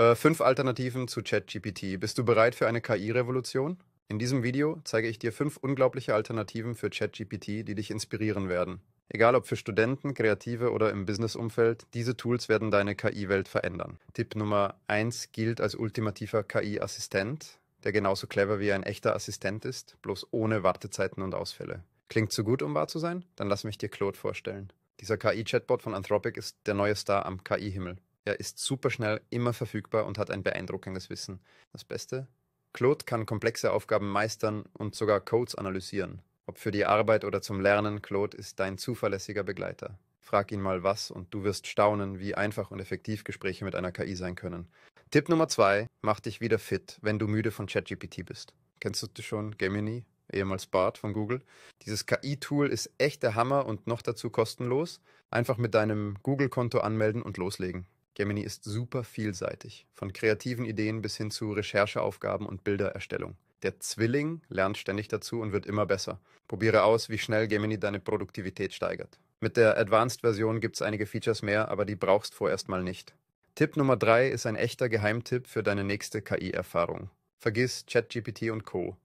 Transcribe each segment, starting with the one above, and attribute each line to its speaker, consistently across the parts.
Speaker 1: Äh, fünf Alternativen zu ChatGPT. Bist du bereit für eine KI-Revolution? In diesem Video zeige ich dir fünf unglaubliche Alternativen für ChatGPT, die dich inspirieren werden. Egal ob für Studenten, Kreative oder im Businessumfeld, diese Tools werden deine KI-Welt verändern. Tipp Nummer 1 gilt als ultimativer KI-Assistent, der genauso clever wie ein echter Assistent ist, bloß ohne Wartezeiten und Ausfälle. Klingt zu gut, um wahr zu sein? Dann lass mich dir Claude vorstellen. Dieser KI-Chatbot von Anthropic ist der neue Star am KI-Himmel. Er ist superschnell, immer verfügbar und hat ein beeindruckendes Wissen. Das Beste? Claude kann komplexe Aufgaben meistern und sogar Codes analysieren. Ob für die Arbeit oder zum Lernen, Claude ist dein zuverlässiger Begleiter. Frag ihn mal was und du wirst staunen, wie einfach und effektiv Gespräche mit einer KI sein können. Tipp Nummer zwei: Mach dich wieder fit, wenn du müde von ChatGPT bist. Kennst du das schon? Gemini? ehemals Bart von Google. Dieses KI-Tool ist echt der Hammer und noch dazu kostenlos. Einfach mit deinem Google-Konto anmelden und loslegen. Gemini ist super vielseitig, von kreativen Ideen bis hin zu Rechercheaufgaben und Bildererstellung. Der Zwilling lernt ständig dazu und wird immer besser. Probiere aus, wie schnell Gemini deine Produktivität steigert. Mit der Advanced-Version gibt es einige Features mehr, aber die brauchst vorerst mal nicht. Tipp Nummer 3 ist ein echter Geheimtipp für deine nächste KI-Erfahrung. Vergiss ChatGPT und Co.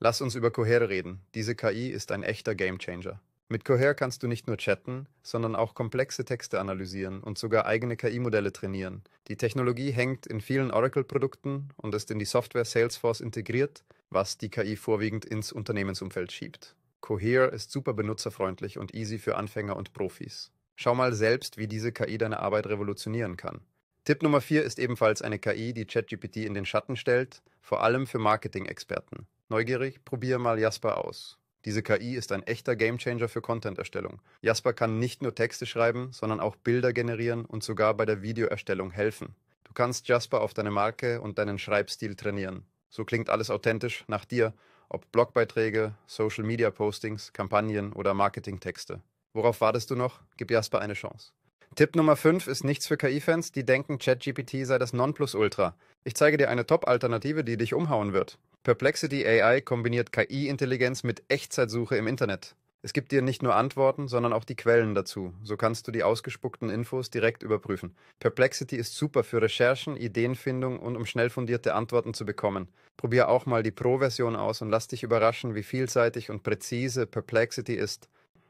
Speaker 1: Lass uns über Cohere reden. Diese KI ist ein echter Gamechanger. Mit Cohere kannst du nicht nur chatten, sondern auch komplexe Texte analysieren und sogar eigene KI-Modelle trainieren. Die Technologie hängt in vielen Oracle-Produkten und ist in die Software Salesforce integriert, was die KI vorwiegend ins Unternehmensumfeld schiebt. Cohere ist super benutzerfreundlich und easy für Anfänger und Profis. Schau mal selbst, wie diese KI deine Arbeit revolutionieren kann. Tipp Nummer 4 ist ebenfalls eine KI, die ChatGPT in den Schatten stellt, vor allem für Marketing-Experten. Neugierig? Probier mal Jasper aus. Diese KI ist ein echter Gamechanger für Content-Erstellung. Jasper kann nicht nur Texte schreiben, sondern auch Bilder generieren und sogar bei der Videoerstellung helfen. Du kannst Jasper auf deine Marke und deinen Schreibstil trainieren. So klingt alles authentisch nach dir, ob Blogbeiträge, Social-Media-Postings, Kampagnen oder Marketingtexte. Worauf wartest du noch? Gib Jasper eine Chance. Tipp Nummer 5 ist nichts für KI-Fans, die denken, ChatGPT sei das Nonplusultra. Ich zeige dir eine Top-Alternative, die dich umhauen wird. Perplexity AI kombiniert KI-Intelligenz mit Echtzeitsuche im Internet. Es gibt dir nicht nur Antworten, sondern auch die Quellen dazu. So kannst du die ausgespuckten Infos direkt überprüfen. Perplexity ist super für Recherchen, Ideenfindung und um schnell fundierte Antworten zu bekommen. Probier auch mal die Pro-Version aus und lass dich überraschen, wie vielseitig und präzise Perplexity ist.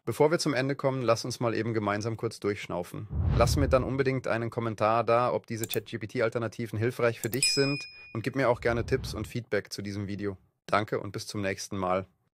Speaker 1: Bevor wir zum Ende kommen, lass uns mal eben gemeinsam kurz durchschnaufen. Lass mir dann unbedingt einen Kommentar da, ob diese ChatGPT-Alternativen hilfreich für dich sind und gib mir auch gerne Tipps und Feedback zu diesem Video. Danke und bis zum nächsten Mal.